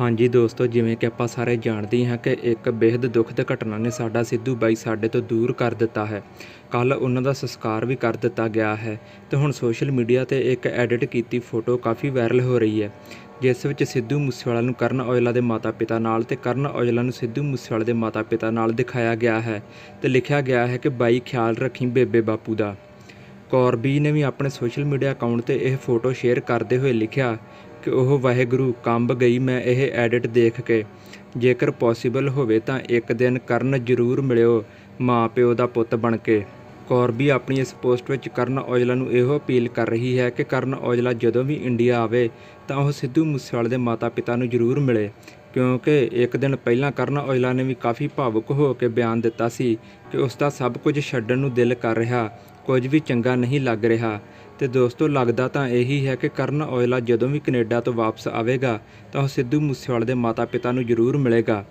ਹਾਂਜੀ ਦੋਸਤੋ ਜਿਵੇਂ ਕਿ ਆਪਾਂ ਸਾਰੇ ਜਾਣਦੇ ਹਾਂ ਕਿ ਇੱਕ ਬੇहद ਦੁਖਦ ਘਟਨਾ ਨੇ ਸਾਡਾ ਸਿੱਧੂ ਬਾਈ ਸਾਡੇ ਤੋਂ ਦੂਰ ਕਰ ਦਿੱਤਾ ਹੈ ਕੱਲ ਉਹਨਾਂ ਦਾ ਸੰਸਕਾਰ ਵੀ ਕਰ ਦਿੱਤਾ ਗਿਆ ਹੈ ਤੇ ਹੁਣ ਸੋਸ਼ਲ ਮੀਡੀਆ ਤੇ ਇੱਕ ਐਡਿਟ ਕੀਤੀ ਫੋਟੋ ਕਾਫੀ ਵਾਇਰਲ ਹੋ ਰਹੀ ਹੈ ਜਿਸ ਵਿੱਚ ਸਿੱਧੂ ਮੂਸੇਵਾਲਾ ਨੂੰ ਕਰਨ ਔਜਲਾ ਦੇ ਮਾਤਾ-ਪਿਤਾ ਨਾਲ ਤੇ ਕਰਨ ਔਜਲਾ ਨੂੰ ਸਿੱਧੂ ਮੂਸੇਵਾਲੇ ਦੇ ਮਾਤਾ-ਪਿਤਾ ਨਾਲ ਦਿਖਾਇਆ ਗਿਆ ਹੈ ਤੇ ਲਿਖਿਆ ਗਿਆ ਹੈ ਕਿ ਬਾਈ ਖਿਆਲ ਰੱਖੀ ਬੇਬੇ ਬਾਪੂ ਦਾ ਕੌਰਬੀ ਨੇ ਵੀ ਆਪਣੇ ਸੋਸ਼ਲ ਮੀਡੀਆ ਅਕਾਊਂਟ ਤੇ ਇਹ ਫੋਟੋ ਸ਼ੇਅਰ ਕਰਦੇ ਹੋਏ ਲਿਖਿਆ ਕਿ ਉਹ ਵਾਹਿਗੁਰੂ ਕੰਬ ਗਈ ਮੈਂ ਇਹ ਐਡਿਟ ਦੇਖ ਕੇ ਜੇਕਰ ਪੋਸੀਬਲ ਹੋਵੇ ਤਾਂ ਇੱਕ ਦਿਨ ਕਰਨ ਜ਼ਰੂਰ ਮਿਲਿਓ ਮਾਪਿਓ ਦਾ ਪੁੱਤ ਬਣ ਕੇ ਕੌਰਬੀ ਆਪਣੀ ਇਸ ਪੋਸਟ ਵਿੱਚ ਕਰਨ ਔਜਲਾ ਨੂੰ ਇਹੋ ਅਪੀਲ ਕਰ ਰਹੀ ਹੈ ਕਿ ਕਰਨ ਔਜਲਾ ਜਦੋਂ ਵੀ ਇੰਡੀਆ ਆਵੇ ਤਾਂ ਉਹ ਸਿੱਧੂ ਮੂਸੇਵਾਲੇ ਦੇ ਮਾਤਾ-ਪਿਤਾ ਨੂੰ ਜ਼ਰੂਰ ਮਿਲੇ ਕਿਉਂਕਿ ਇੱਕ ਦਿਨ ਪਹਿਲਾਂ ਕਰਨ ਔਜਲਾ ਨੇ ਵੀ ਕਾਫੀ ਭਾਵੁਕ ਹੋ ਕੇ ਬਿਆਨ ਦਿੱਤਾ ਸੀ ਕਿ ਉਸ ਦਾ ਸਭ ਕੁਝ ਛੱਡਣ ਨੂੰ ਦਿਲ ਕਰ ਰਿਹਾ ਕੁਝ ਵੀ ਚੰਗਾ ਨਹੀਂ ਲੱਗ ਰਿਹਾ ਤੇ ਦੋਸਤੋ ਲੱਗਦਾ ਤਾਂ ਇਹੀ ਹੈ ਕਿ ਕਰਨ ਔਜਲਾ ਜਦੋਂ ਵੀ ਕੈਨੇਡਾ ਤੋਂ ਵਾਪਸ ਆਵੇਗਾ ਤਾਂ ਉਹ ਸਿੱਧੂ ਮੂਸੇਵਾਲੇ ਦੇ ਮਾਤਾ-ਪਿਤਾ ਨੂੰ ਜ਼ਰੂਰ ਮਿਲੇਗਾ